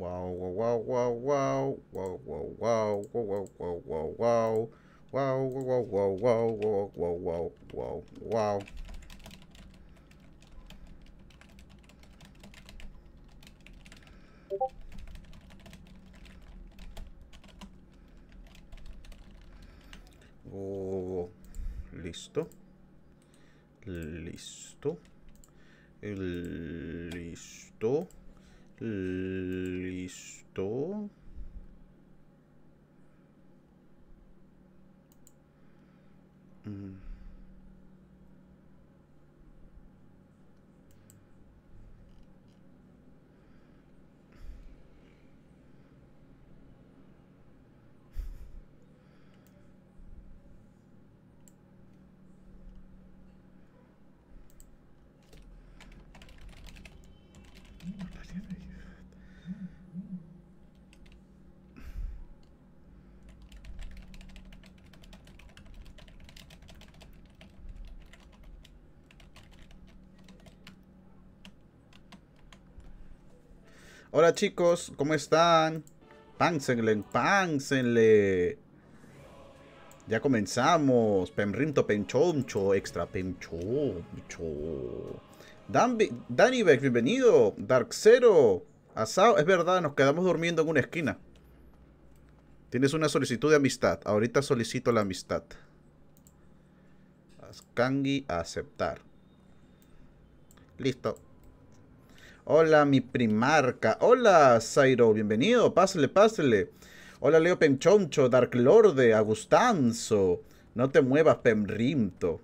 Wow, wow, wow, wow, wow, wow, wow, wow, wow, wow, wow, wow, wow, wow, wow, wow, wow, wow, wow, wow. listo. Listo. Listo. Listo. Mm. Hola chicos, ¿cómo están? Pánsenle, pánsenle. Ya comenzamos. Penrinto, penchoncho, extra penchoncho. Dan, Beck, bienvenido. Dark Zero. Asao, es verdad, nos quedamos durmiendo en una esquina. Tienes una solicitud de amistad. Ahorita solicito la amistad. Kangi, aceptar. Listo. Hola, mi primarca. Hola, Zairo. Bienvenido. Pásale, pásale. Hola, Leo Penchoncho, Dark Lorde, Agustanzo. No te muevas, Pemrimto.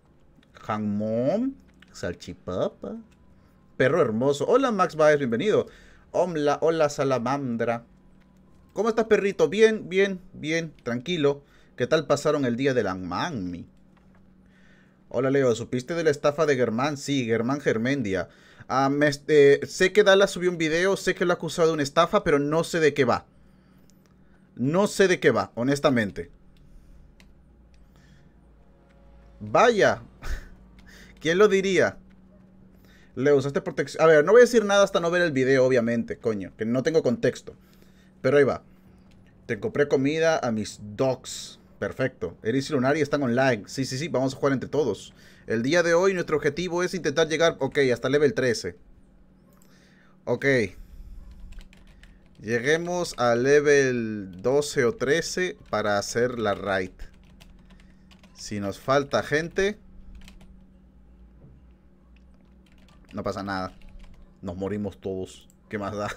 Jamón, salchipapa. Perro hermoso. Hola, Max Baez. Bienvenido. Hola, hola, salamandra. ¿Cómo estás, perrito? Bien, bien, bien. Tranquilo. ¿Qué tal pasaron el día de la Hola, Leo. ¿Supiste de la estafa de Germán? Sí, Germán Germendia. Este, sé que Dallas subió un video, sé que lo ha acusado de una estafa, pero no sé de qué va. No sé de qué va, honestamente. Vaya. ¿Quién lo diría? Le usaste protección. A ver, no voy a decir nada hasta no ver el video, obviamente, coño. Que no tengo contexto. Pero ahí va. Te compré comida a mis dogs. Perfecto. Eris y Lunari están online. Sí, sí, sí. Vamos a jugar entre todos. El día de hoy nuestro objetivo es intentar llegar, ok, hasta level 13. Ok. Lleguemos a level 12 o 13 para hacer la raid. Si nos falta gente... No pasa nada. Nos morimos todos. ¿Qué más da?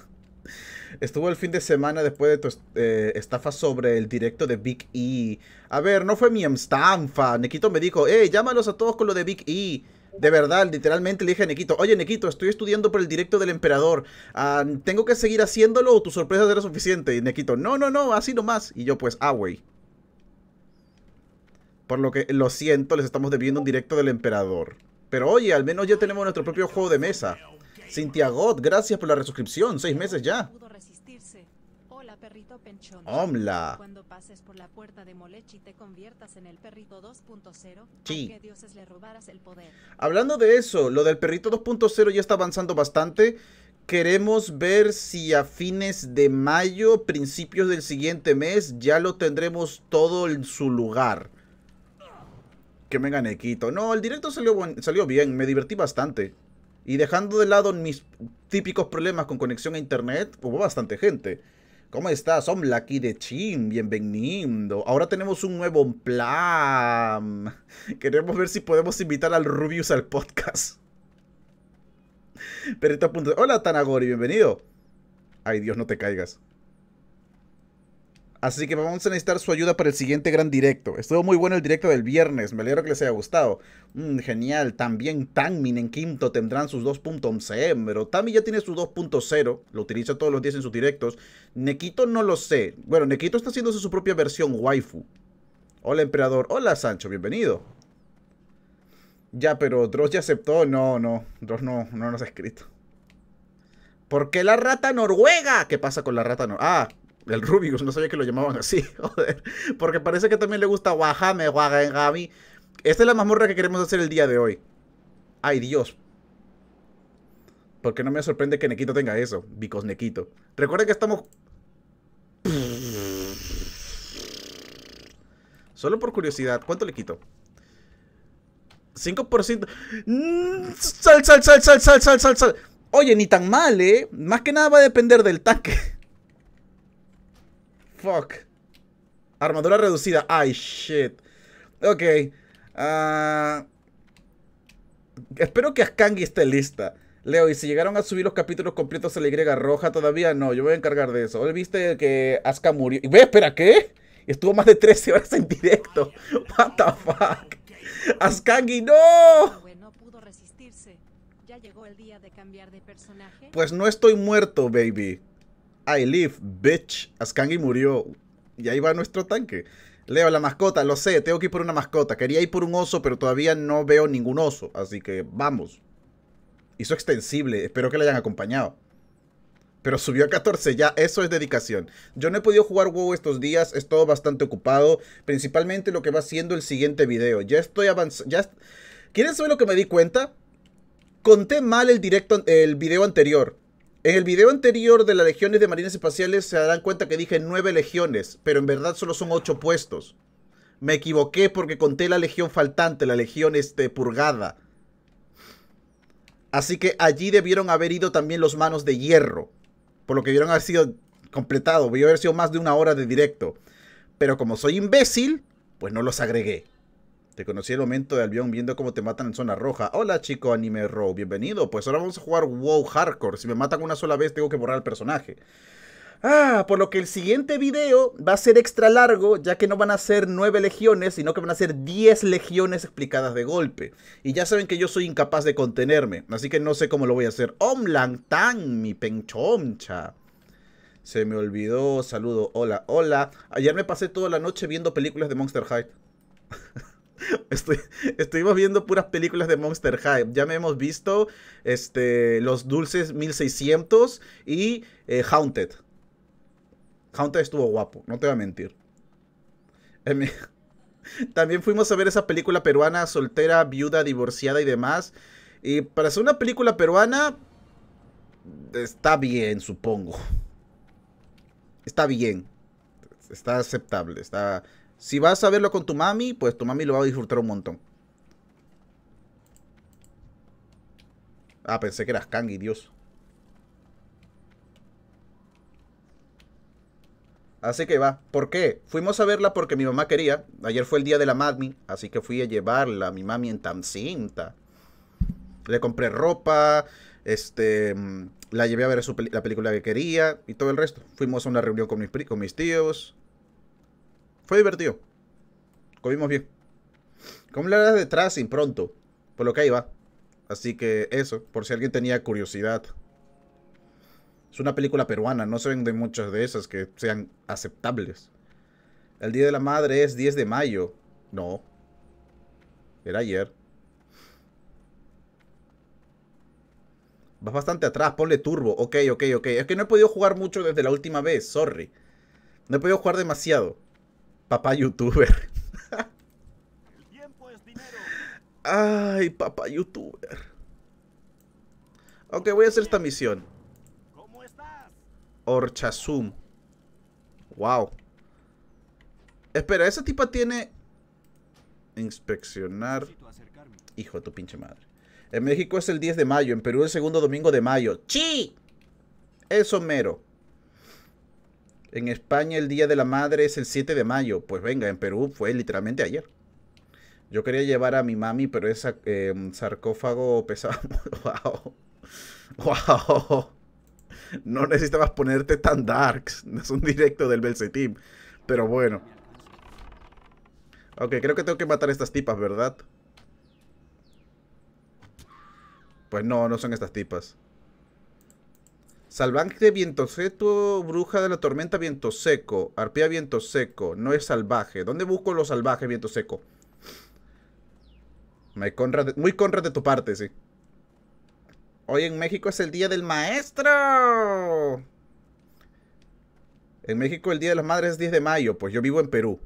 Estuvo el fin de semana después de tu eh, estafa sobre el directo de Big E. A ver, no fue mi estafa. Nequito me dijo, eh, llámalos a todos con lo de Big E. De verdad, literalmente le dije a Nequito, oye Nequito, estoy estudiando por el directo del emperador. Ah, ¿Tengo que seguir haciéndolo o tu sorpresa será suficiente? Y Nequito, no, no, no, así nomás. Y yo pues, ah, Por lo que lo siento, les estamos debiendo un directo del emperador. Pero oye, al menos ya tenemos nuestro propio juego de mesa. Cintia God, gracias por la resuscripción. Seis meses ya. Hola, sí. Hablando de eso, lo del perrito 2.0 ya está avanzando bastante. Queremos ver si a fines de mayo, principios del siguiente mes, ya lo tendremos todo en su lugar. Que me nequito. Quito. No, el directo salió, salió bien, me divertí bastante. Y dejando de lado mis típicos problemas con conexión a internet, hubo bastante gente. ¿Cómo estás? som aquí de Chin, bienvenido. Ahora tenemos un nuevo plan. Queremos ver si podemos invitar al Rubius al podcast. punto Hola, Tanagori, bienvenido. Ay, Dios, no te caigas. Así que vamos a necesitar su ayuda para el siguiente gran directo. Estuvo muy bueno el directo del viernes, me alegro que les haya gustado. Mm, genial, también Tangmin en Quinto tendrán sus 2.11, pero Tami ya tiene su 2.0, lo utiliza todos los días en sus directos. Nequito no lo sé. Bueno, Nekito está haciéndose su propia versión waifu. Hola emperador, hola Sancho, bienvenido. Ya, pero Dross ya aceptó. No, no, Dross no, no nos ha escrito. ¿Por qué la rata noruega? ¿Qué pasa con la rata noruega? Ah, el Rubius, no sabía que lo llamaban así, joder. Porque parece que también le gusta Wajame Wagengami. Esta es la mazmorra que queremos hacer el día de hoy. Ay, Dios. Porque no me sorprende que Nequito tenga eso. Vicos Nequito. Recuerden que estamos... Solo por curiosidad, ¿cuánto le quito? 5%. Mm, sal, sal, sal, sal, sal, sal, sal, sal. Oye, ni tan mal, ¿eh? Más que nada va a depender del tanque. Fuck. Armadura reducida. Ay, shit. Ok. Ah, espero que Askangi esté lista. Leo, ¿y si llegaron a subir los capítulos completos a la Y roja todavía? No, yo voy a encargar de eso. Él viste que Aska murió. ¿Ve? Espera, ¿qué? Estuvo más de 13 horas en directo. What the fuck? Askangi, no. Pues no estoy muerto, baby. I live, bitch. Askangi murió. Y ahí va nuestro tanque. Leo, la mascota, lo sé, tengo que ir por una mascota. Quería ir por un oso, pero todavía no veo ningún oso. Así que vamos. Hizo extensible, espero que le hayan acompañado. Pero subió a 14 ya, eso es dedicación. Yo no he podido jugar WoW estos días, he estado bastante ocupado. Principalmente lo que va siendo el siguiente video. Ya estoy avanzando. Ya... ¿Quieren saber lo que me di cuenta? Conté mal el, directo, el video anterior. En el video anterior de las legiones de marines espaciales se darán cuenta que dije nueve legiones, pero en verdad solo son ocho puestos. Me equivoqué porque conté la legión faltante, la legión este, purgada. Así que allí debieron haber ido también los manos de hierro. Por lo que debieron haber sido completado, debió haber sido más de una hora de directo. Pero como soy imbécil, pues no los agregué. Te conocí el momento de Albion viendo cómo te matan en zona roja. Hola chico anime row, bienvenido. Pues ahora vamos a jugar WoW Hardcore. Si me matan una sola vez tengo que borrar el personaje. Ah, por lo que el siguiente video va a ser extra largo, ya que no van a ser nueve legiones, sino que van a ser 10 legiones explicadas de golpe. Y ya saben que yo soy incapaz de contenerme, así que no sé cómo lo voy a hacer. Omlang Tang, mi penchomcha. Se me olvidó, saludo, hola, hola. Ayer me pasé toda la noche viendo películas de Monster High. Estoy, estuvimos viendo puras películas de Monster High. Ya me hemos visto este, Los Dulces 1600 y eh, Haunted. Haunted estuvo guapo, no te voy a mentir. También fuimos a ver esa película peruana, soltera, viuda, divorciada y demás. Y para ser una película peruana, está bien, supongo. Está bien. Está aceptable, está si vas a verlo con tu mami, pues tu mami lo va a disfrutar un montón. Ah, pensé que eras Kangi, Dios. Así que va. ¿Por qué? Fuimos a verla porque mi mamá quería. Ayer fue el día de la mami, así que fui a llevarla a mi mami en cinta. Le compré ropa, este, mm, la llevé a ver la película que quería y todo el resto. Fuimos a una reunión con mis, con mis tíos, fue divertido. Comimos bien. le la detrás sin pronto. Por lo que ahí va. Así que eso, por si alguien tenía curiosidad. Es una película peruana, no se venden muchas de esas que sean aceptables. El Día de la Madre es 10 de mayo. No. Era ayer. Vas bastante atrás, ponle turbo. Ok, ok, ok. Es que no he podido jugar mucho desde la última vez, sorry. No he podido jugar demasiado. Papá youtuber. Ay, papá youtuber. Ok, voy a hacer esta misión. Orchazum. Wow. Espera, esa tipa tiene... Inspeccionar... Hijo de tu pinche madre. En México es el 10 de mayo, en Perú el segundo domingo de mayo. ¡Chi! Eso mero. En España el Día de la Madre es el 7 de mayo. Pues venga, en Perú fue literalmente ayer. Yo quería llevar a mi mami, pero ese eh, sarcófago pesaba... ¡Wow! ¡Wow! No necesitabas ponerte tan darks. Es un directo del team Pero bueno. Ok, creo que tengo que matar a estas tipas, ¿verdad? Pues no, no son estas tipas. Salvaje viento seco, bruja de la tormenta viento seco, arpía viento seco, no es salvaje. ¿Dónde busco lo salvaje viento seco? muy conra de tu parte, sí. Hoy en México es el Día del Maestro. En México el Día de las Madres es 10 de mayo, pues yo vivo en Perú.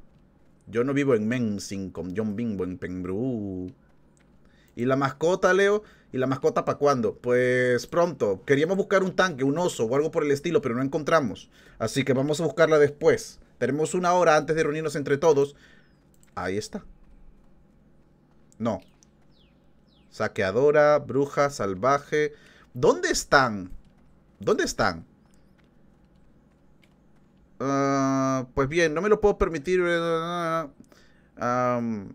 Yo no vivo en con yo vivo en Pembrú. ¿Y la mascota, Leo? ¿Y la mascota para cuándo? Pues pronto. Queríamos buscar un tanque, un oso o algo por el estilo, pero no encontramos. Así que vamos a buscarla después. Tenemos una hora antes de reunirnos entre todos. Ahí está. No. Saqueadora, bruja, salvaje. ¿Dónde están? ¿Dónde están? Ah, pues bien, no me lo puedo permitir. Eh, ah, ah, um,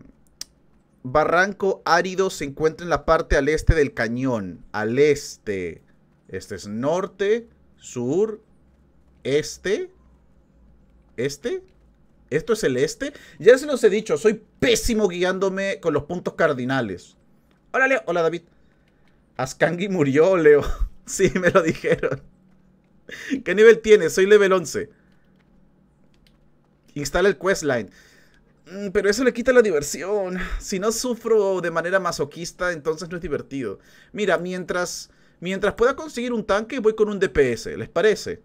barranco árido se encuentra en la parte al este del cañón. Al este. Este es norte, sur, este. ¿Este? ¿Esto es el este? Ya se los he dicho, soy pésimo guiándome con los puntos cardinales. Hola, Leo. Hola, David. Askangi murió, Leo. sí, me lo dijeron. ¿Qué nivel tiene? Soy level 11. Instala el questline. Mm, pero eso le quita la diversión. Si no sufro de manera masoquista, entonces no es divertido. Mira, mientras, mientras pueda conseguir un tanque, voy con un DPS. ¿Les parece?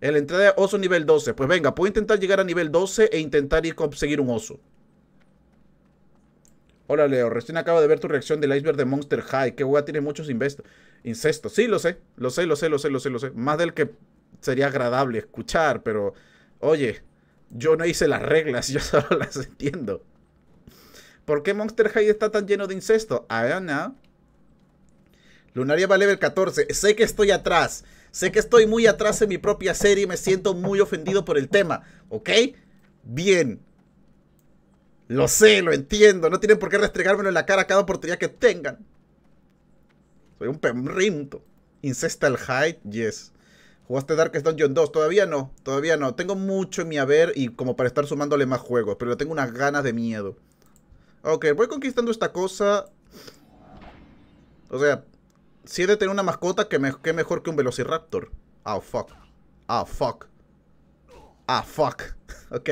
El entrada oso nivel 12. Pues venga, puedo intentar llegar a nivel 12 e intentar ir conseguir un oso. Hola Leo, recién acabo de ver tu reacción del iceberg de Monster High. Qué hueá tiene muchos incestos. Sí, lo sé, lo sé, lo sé, lo sé, lo sé, lo sé. Más del que sería agradable escuchar, pero... Oye, yo no hice las reglas, yo solo las entiendo. ¿Por qué Monster High está tan lleno de incesto? I don't know. Lunaria va a level 14. Sé que estoy atrás. Sé que estoy muy atrás en mi propia serie y me siento muy ofendido por el tema. ¿Ok? Bien. Lo sé, lo entiendo. No tienen por qué restregármelo en la cara cada oportunidad que tengan. Soy un pemrinto. Incestal High, yes. ¿Jugaste Darkest Dungeon 2? Todavía no, todavía no. Tengo mucho en mi haber y como para estar sumándole más juegos, pero tengo unas ganas de miedo. Ok, voy conquistando esta cosa. O sea, si he de tener una mascota, que, que mejor que un Velociraptor. Ah, fuck. Ah, fuck. Ah, fuck. ok.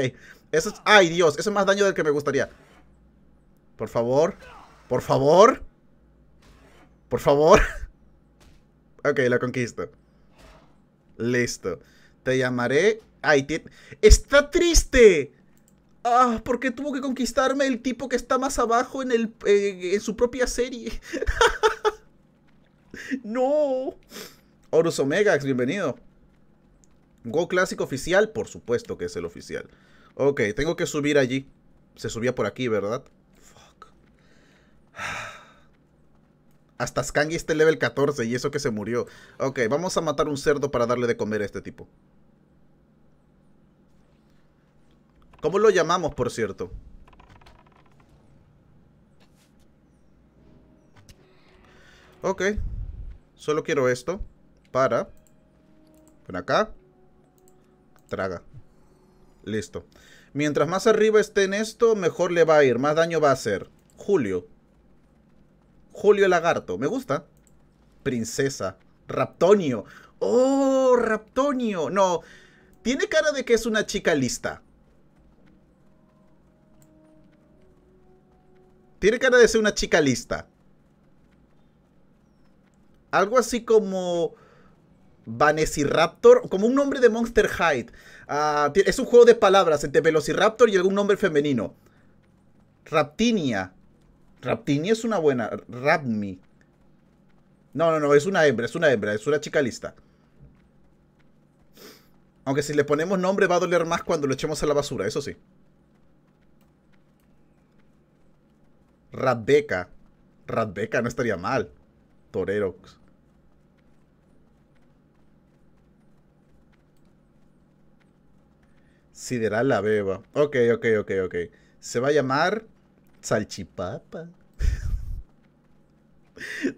Eso es... Ay, Dios. Eso es más daño del que me gustaría. Por favor. Por favor. Por favor. ok, la conquisto. Listo. Te llamaré. ¡Ay, está triste! Ah, ¿por qué tuvo que conquistarme el tipo que está más abajo en, en su propia serie? no. Horus Omegax, bienvenido. Go Clásico oficial, por supuesto que es el oficial. Ok, tengo que subir allí. Se subía por aquí, ¿verdad? Fuck. Hasta Skangi este level 14 y eso que se murió. Ok, vamos a matar un cerdo para darle de comer a este tipo. ¿Cómo lo llamamos, por cierto? Ok. Solo quiero esto. Para. Por acá. Traga. Listo. Mientras más arriba esté en esto, mejor le va a ir. Más daño va a hacer. Julio. Julio Lagarto, me gusta. Princesa. Raptonio. Oh, Raptonio. No, tiene cara de que es una chica lista. Tiene cara de ser una chica lista. Algo así como... Vanessiraptor, como un nombre de Monster Hyde. Ah, es un juego de palabras entre Velociraptor y algún nombre femenino. Raptinia. Raptini es una buena. Rapmi. No, no, no, es una hembra, es una hembra, es una chica lista. Aunque si le ponemos nombre va a doler más cuando lo echemos a la basura, eso sí. Radbeca. Radbeca no estaría mal. Torerox. Sideral la beba. Ok, ok, ok, ok. Se va a llamar Salchipapa.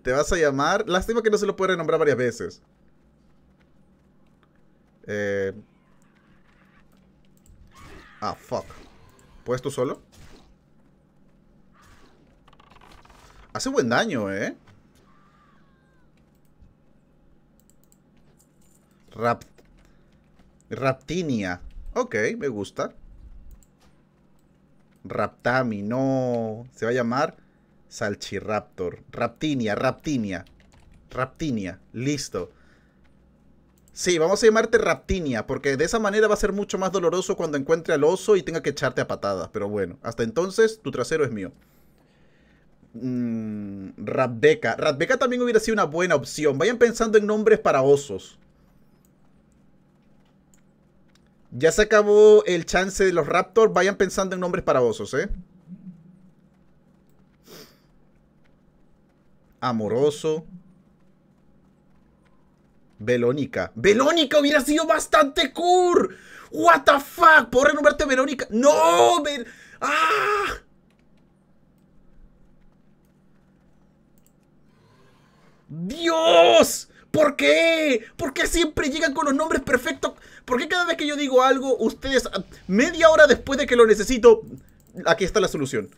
Te vas a llamar. Lástima que no se lo puede renombrar varias veces. Eh... Ah, fuck. ¿Puedes tú solo? Hace buen daño, ¿eh? Rapt... Raptinia. Ok, me gusta. Raptami, no. Se va a llamar Salchiraptor. Raptinia, Raptinia. Raptinia, listo. Sí, vamos a llamarte Raptinia, porque de esa manera va a ser mucho más doloroso cuando encuentre al oso y tenga que echarte a patadas. Pero bueno, hasta entonces tu trasero es mío. Mm, Radbeca también hubiera sido una buena opción. Vayan pensando en nombres para osos. Ya se acabó el chance de los Raptors. Vayan pensando en nombres para osos, ¿eh? Amoroso. Belónica, Belónica hubiera sido bastante cool! ¡What the fuck! ¿Puedo renombrarte Verónica? ¡No! Ver... ¡Ah! ¡Dios! ¿Por qué? ¿Por qué siempre llegan con los nombres perfectos? ¿Por qué cada vez que yo digo algo, ustedes, ah, media hora después de que lo necesito, aquí está la solución?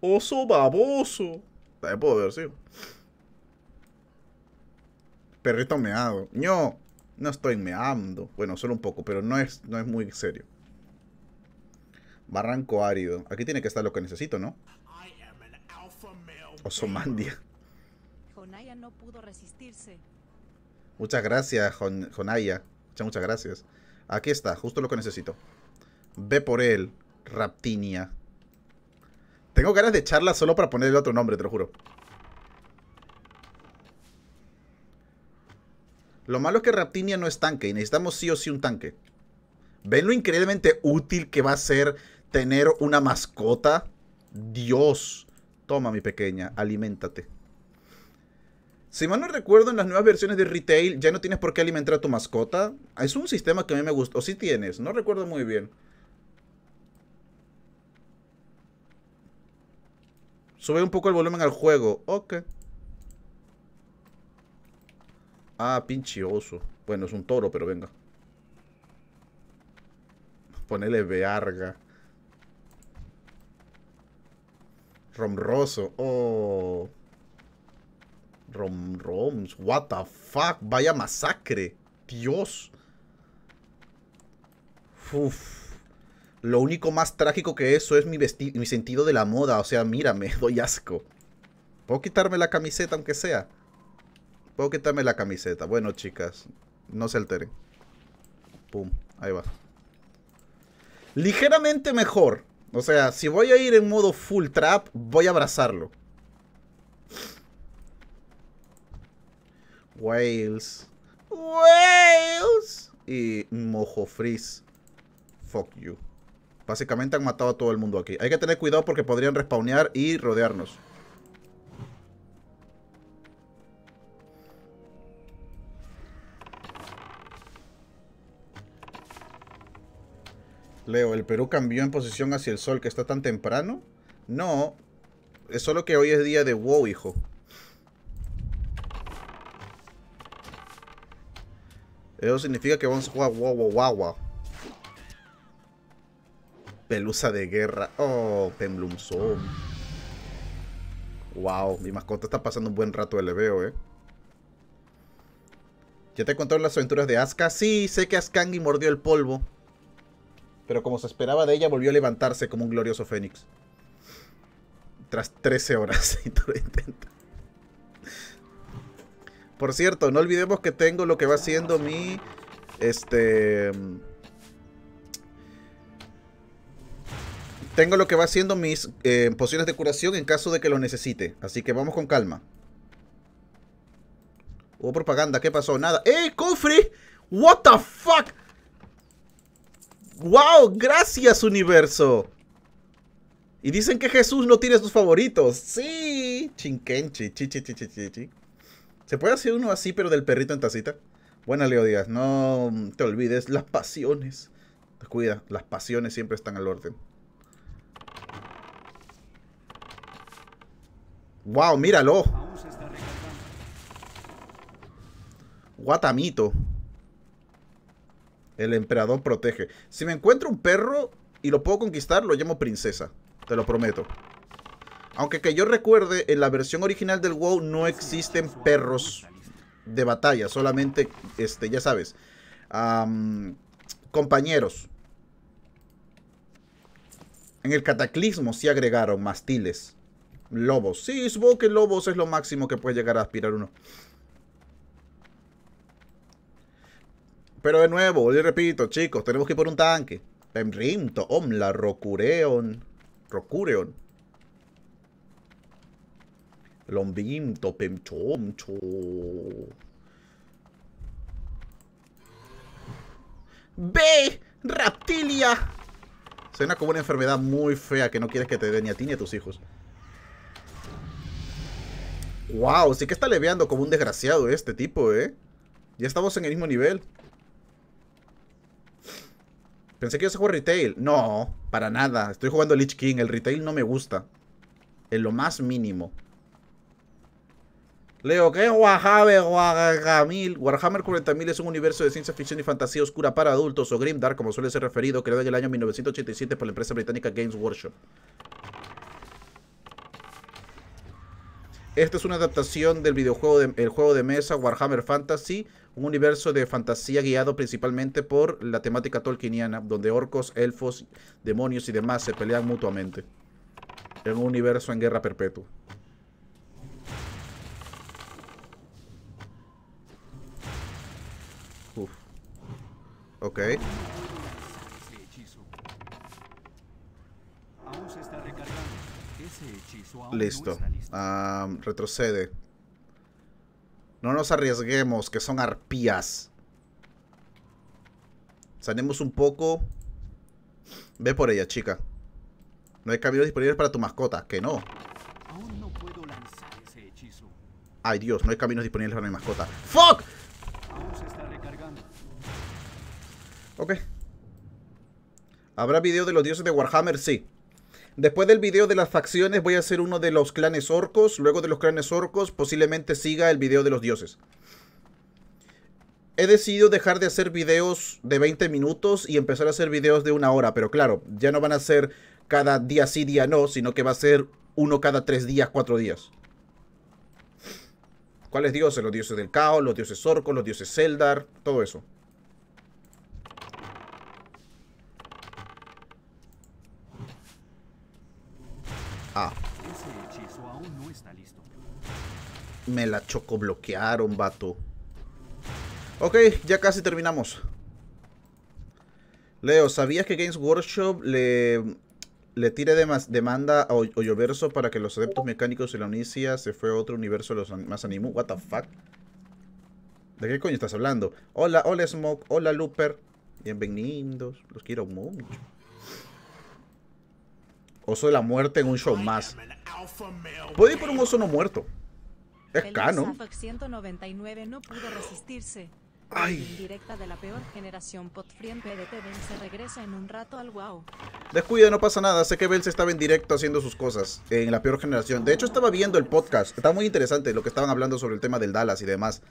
Oso baboso. También puedo ver, ¿sí? Perrito meado. Yo no estoy meando. Bueno, solo un poco, pero no es, no es muy serio. Barranco árido. Aquí tiene que estar lo que necesito, ¿no? Oso mandia. Jonaya no pudo resistirse. Muchas gracias, Jonaya. Muchas, muchas gracias. Aquí está, justo lo que necesito. Ve por él, Raptinia. Tengo ganas de echarla solo para ponerle otro nombre, te lo juro. Lo malo es que Raptinia no es tanque y necesitamos sí o sí un tanque. ¿Ven lo increíblemente útil que va a ser tener una mascota? Dios. Toma, mi pequeña, aliméntate. Si mal no recuerdo, en las nuevas versiones de retail ya no tienes por qué alimentar a tu mascota. Es un sistema que a mí me gustó. O sí tienes, no recuerdo muy bien. Sube un poco el volumen al juego. Ok. Ah, pinche oso. Bueno, es un toro, pero venga. Ponele verga. Romroso. Oh. Rom Roms, what the fuck, vaya masacre. Dios. Lo único más trágico que eso es mi, mi sentido de la moda. O sea, mírame, doy asco. ¿Puedo quitarme la camiseta aunque sea? Puedo quitarme la camiseta. Bueno, chicas, no se alteren. Pum, ahí va. Ligeramente mejor. O sea, si voy a ir en modo full trap, voy a abrazarlo. Wales. Wales. Y Mojo Freeze. Fuck you. Básicamente han matado a todo el mundo aquí. Hay que tener cuidado porque podrían respawnear y rodearnos. Leo, ¿el Perú cambió en posición hacia el sol que está tan temprano? No, es solo que hoy es día de WoW, hijo. Eso significa que vamos a jugar guau wow. Pelusa de guerra. Oh, Pemblumzón. Wow, mi mascota está pasando un buen rato de leveo, eh. ¿Ya te contaron las aventuras de Aska? Sí, sé que Askangi mordió el polvo. Pero como se esperaba de ella, volvió a levantarse como un glorioso fénix. Tras 13 horas, y todo por cierto, no olvidemos que tengo lo que va siendo mi... Este... Tengo lo que va siendo mis eh, pociones de curación en caso de que lo necesite. Así que vamos con calma. Hubo propaganda, ¿qué pasó? Nada. ¡Eh, cofre! ¡What the fuck! ¡Wow! ¡Gracias, universo! Y dicen que Jesús no tiene sus favoritos. ¡Sí! Chinquenchi, chichi, chichi, chichi. ¿Se puede hacer uno así, pero del perrito en tacita? Buena, Leo Díaz. No te olvides las pasiones. Pues cuida, las pasiones siempre están al orden. ¡Wow! ¡Míralo! Guatamito. El emperador protege. Si me encuentro un perro y lo puedo conquistar, lo llamo princesa. Te lo prometo. Aunque que yo recuerde, en la versión original del WoW no existen perros de batalla, solamente, este, ya sabes, compañeros. En el cataclismo sí agregaron mastiles, lobos. Sí, supongo que lobos es lo máximo que puede llegar a aspirar uno. Pero de nuevo, le repito, chicos, tenemos que ir por un tanque. Pemrimto, Omla, Rocureon. Rocureon. 럼빙임 topem, ¡Ve! ¡Raptilia! Suena como una enfermedad muy fea que no quieres que te dé ni a ti ni a tus hijos. ¡Wow! Sí que está leveando como un desgraciado este tipo, ¿eh? Ya estamos en el mismo nivel. Pensé que yo se juego retail. No, para nada. Estoy jugando Lich King. El retail no me gusta. En lo más mínimo. Leo, ¿qué es Warhammer? Warhammer, Warhammer 40.000 es un universo de ciencia ficción y fantasía oscura para adultos o Grimdark, como suele ser referido, creado en el año 1987 por la empresa británica Games Workshop. Esta es una adaptación del videojuego de, juego de mesa Warhammer Fantasy, un universo de fantasía guiado principalmente por la temática tolkieniana, donde orcos, elfos, demonios y demás se pelean mutuamente en un universo en guerra perpetua. Ok. listo. Ah, retrocede. No nos arriesguemos, que son arpías. Sanemos un poco. Ve por ella, chica. No hay caminos disponibles para tu mascota. Que no. Ay, Dios, no hay caminos disponibles para mi mascota. ¡Fuck! Ok. ¿Habrá video de los dioses de Warhammer? Sí. Después del video de las facciones voy a hacer uno de los clanes orcos. Luego de los clanes orcos posiblemente siga el video de los dioses. He decidido dejar de hacer videos de 20 minutos y empezar a hacer videos de una hora. Pero claro, ya no van a ser cada día sí, día no, sino que va a ser uno cada tres días, cuatro días. ¿Cuáles dioses? Los dioses del caos, los dioses orcos, los dioses Zeldar, todo eso. Me la bloquearon, vato. Ok, ya casi terminamos. Leo, ¿sabías que Games Workshop le, le tire de más demanda a Olloverso para que los adeptos mecánicos y la Unicia se fue a otro universo de los más animu? What the fuck? ¿De qué coño estás hablando? Hola, hola Smoke, hola Looper. Bienvenidos, los quiero mucho. Oso de la muerte en un show más. Puede ir por un oso no muerto. Es canon. 199 no pudo resistirse. Ay. Directa de la generación regresa en un rato al wow. Descuida, no pasa nada. Sé que Bell se estaba en directo haciendo sus cosas en la peor generación. De hecho, estaba viendo el podcast. Está muy interesante lo que estaban hablando sobre el tema del Dallas y demás.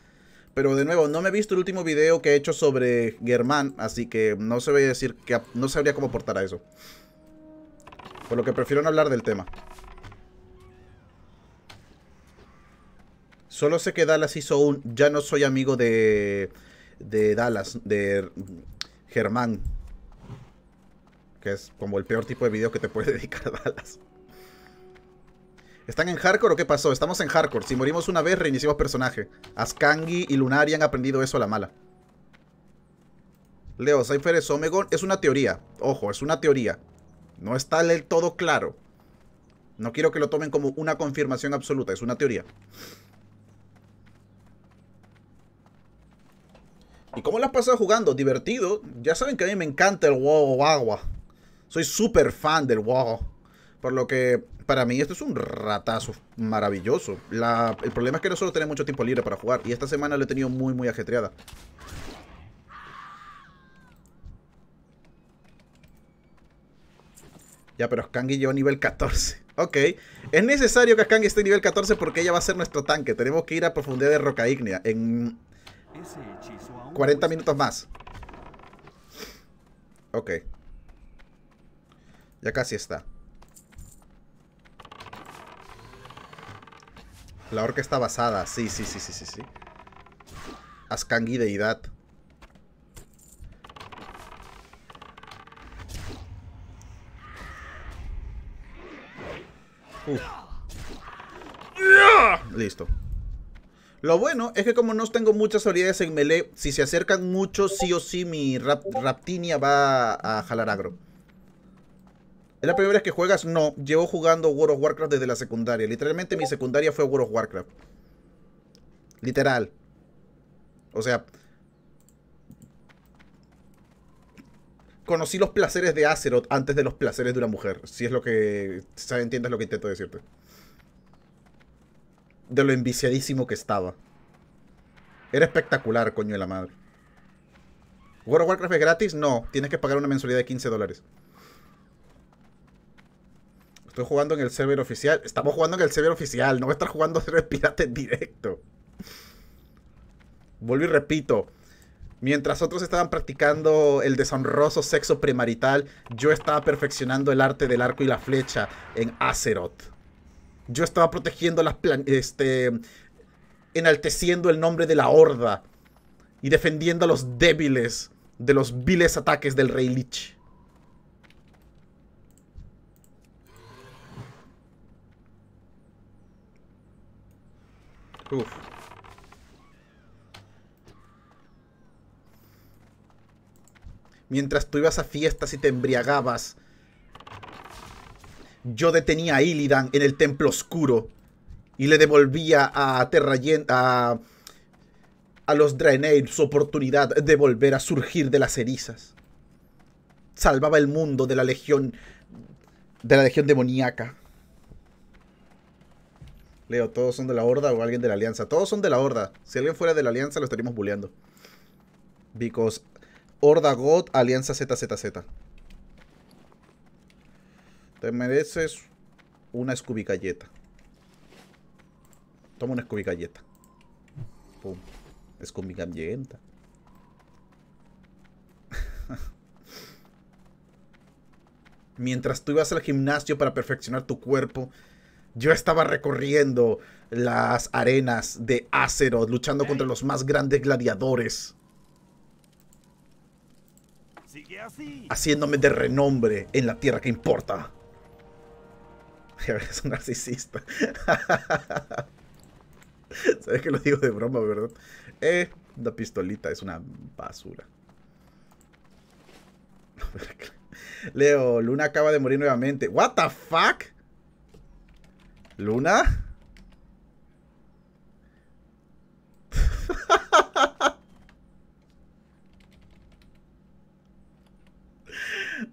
Pero de nuevo, no me he visto el último video que he hecho sobre Germán, así que no se voy a decir que no sabría cómo aportar a eso. Por lo que prefiero no hablar del tema. Solo sé que Dallas hizo un. Ya no soy amigo de. De Dallas, de Germán. Que es como el peor tipo de video que te puede dedicar Dallas. ¿Están en hardcore o qué pasó? Estamos en hardcore. Si morimos una vez, reiniciamos personaje. Askangi y Lunari han aprendido eso a la mala. Leo, Cypher es Omegon. Es una teoría. Ojo, es una teoría. No está del todo claro. No quiero que lo tomen como una confirmación absoluta. Es una teoría. ¿Y cómo la has pasado jugando? Divertido. Ya saben que a mí me encanta el WoW agua. Soy súper fan del WoW. Por lo que para mí esto es un ratazo maravilloso. el problema es que no solo mucho tiempo libre para jugar. Y esta semana lo he tenido muy, muy ajetreada. Ya, pero Skangi a nivel 14. Ok. Es necesario que Skangi esté nivel 14 porque ella va a ser nuestro tanque. Tenemos que ir a profundidad de roca ígnea. En... Ese hechizo 40 minutos más. Ok. Ya casi está. La orca está basada. Sí, sí, sí, sí, sí, sí. Ascangui deidad. Listo. Lo bueno es que como no tengo muchas habilidades en melee, si se acercan mucho, sí o sí mi Raptinia va a, jalar agro. ¿Es la primera vez que juegas? No, llevo jugando World of Warcraft desde la secundaria. Literalmente mi secundaria fue World of Warcraft. Literal. O sea... Conocí los placeres de Azeroth antes de los placeres de una mujer. Si es lo que... Si entiendes lo que intento decirte de lo enviciadísimo que estaba. Era espectacular, coño de la madre. ¿World of Warcraft es gratis? No, tienes que pagar una mensualidad de 15 dólares. Estoy jugando en el server oficial. Estamos jugando en el server oficial, no voy a estar jugando server pirata en directo. Vuelvo y repito. Mientras otros estaban practicando el deshonroso sexo premarital, yo estaba perfeccionando el arte del arco y la flecha en Azeroth. Yo estaba protegiendo las plan este enalteciendo el nombre de la horda y defendiendo a los débiles de los viles ataques del rey Lich. Uf. Mientras tú ibas a fiestas y te embriagabas yo detenía a Illidan en el templo oscuro y le devolvía a Terrayen, a, los Draenei su oportunidad de volver a surgir de las erizas. Salvaba el mundo de la legión de la legión demoníaca. Leo, ¿todos son de la Horda o alguien de la Alianza? Todos son de la Horda. Si alguien fuera de la Alianza, lo estaríamos bulleando. Because Horda God, Alianza ZZZ. Te mereces una Scooby Galleta. Toma una Scooby Galleta. Pum. Scooby Mientras tú ibas al gimnasio para perfeccionar tu cuerpo, yo estaba recorriendo las arenas de acero, luchando contra los más grandes gladiadores. Haciéndome de renombre en la tierra que importa. es un narcisista. Sabes que lo digo de broma, ¿verdad? Eh, una pistolita es una basura. Leo, Luna acaba de morir nuevamente. What the fuck? ¿Luna?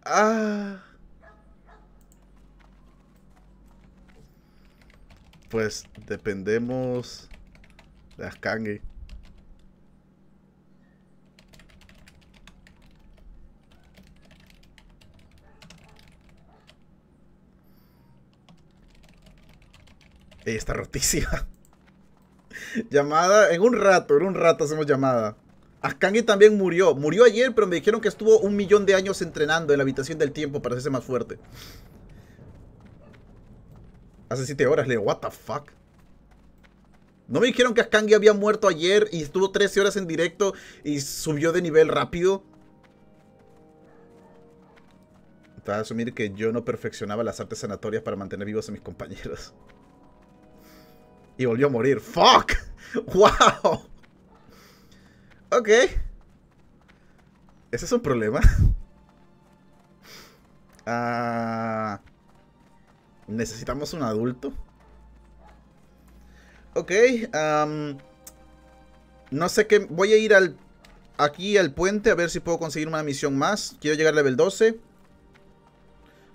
ah. pues dependemos de Askangi. Ella está rotísima. llamada, en un rato, en un rato hacemos llamada. Askangi también murió. Murió ayer, pero me dijeron que estuvo un millón de años entrenando en la habitación del tiempo para hacerse más fuerte. Hace 7 horas. Le digo, what the fuck. ¿No me dijeron que Askangi había muerto ayer y estuvo 13 horas en directo y subió de nivel rápido? Estaba a asumir que yo no perfeccionaba las artes sanatorias para mantener vivos a mis compañeros. Y volvió a morir. ¡Fuck! ¡Wow! Ok. ¿Ese es un problema? Ah... Necesitamos un adulto. Ok, no sé qué... Voy a ir al aquí al puente a ver si puedo conseguir una misión más. Quiero llegar a level 12.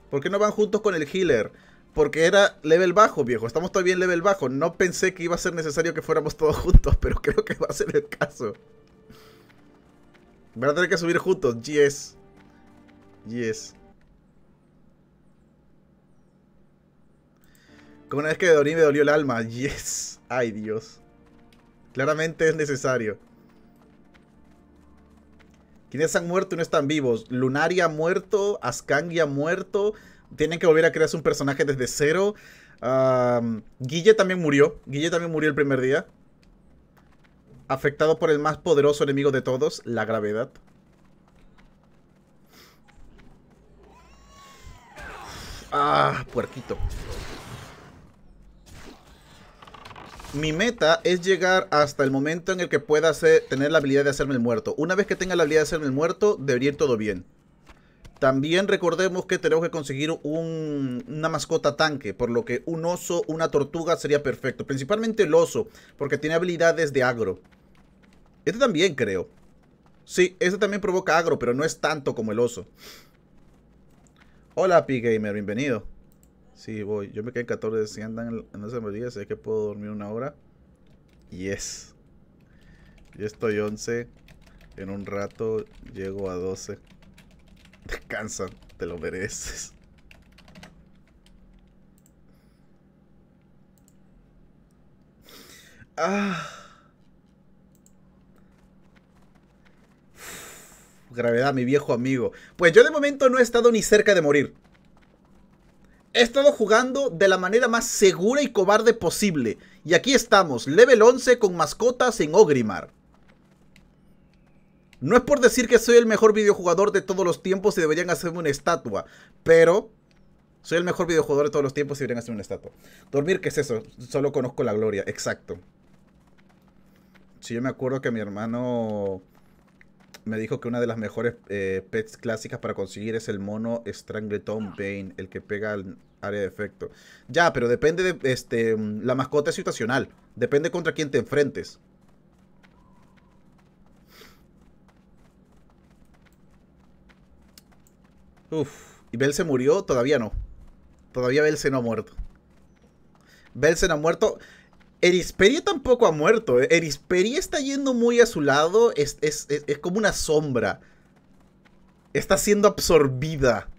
¿Por qué no van juntos con el healer? Porque era level bajo, viejo. Estamos todavía en level bajo. No pensé que iba a ser necesario que fuéramos todos juntos, pero creo que va a ser el caso. Van a tener que subir juntos. Yes. Yes. Como una vez que me me dolió el alma. Yes. Ay, Dios. Claramente es necesario. Quienes han muerto y no están vivos. Lunaria ha muerto. Ascangia ha muerto. Tienen que volver a crearse un personaje desde cero. Guille también murió. Guille también murió el primer día. Afectado por el más poderoso enemigo de todos, la gravedad. Ah, puerquito mi meta es llegar hasta el momento en el que pueda tener la habilidad de hacerme el muerto. Una vez que tenga la habilidad de hacerme el muerto, debería ir todo bien. También recordemos que tenemos que conseguir un, una mascota tanque, por lo que un oso, una tortuga sería perfecto. Principalmente el oso, porque tiene habilidades de agro. Este también creo. Sí, este también provoca agro, pero no es tanto como el oso. Hola, P-Gamer, bienvenido. Sí, voy. Yo me quedé en 14. Si andan en esa mediodía sé que puedo dormir una hora. Yes. Yo estoy 11. En un rato llego a 12. Descansa, te lo mereces. Ah. Gravedad, mi viejo amigo. Pues yo de momento no he estado ni cerca de morir. He estado jugando de la manera más segura y cobarde posible. Y aquí estamos, level 11 con mascotas en Ogrimar. No es por decir que soy el mejor videojugador de todos los tiempos y deberían hacerme una estatua, pero soy el mejor videojugador de todos los tiempos y deberían hacerme una estatua. Dormir, ¿qué es eso? Solo conozco la gloria, exacto. Si yo me acuerdo que mi hermano me dijo que una de las mejores eh, pets clásicas para conseguir es el mono Strangleton ah. Bane, el que pega al área de efecto. Ya, pero depende de este mm, la mascota es situacional, depende contra quién te enfrentes. Uf, ¿y Bell se murió? Todavía no. Todavía Bell se no ha muerto. Bell se no ha muerto. Erisperia tampoco ha muerto. Eh. Erisperia está yendo muy a su lado. Es, es como una sombra. Está siendo absorbida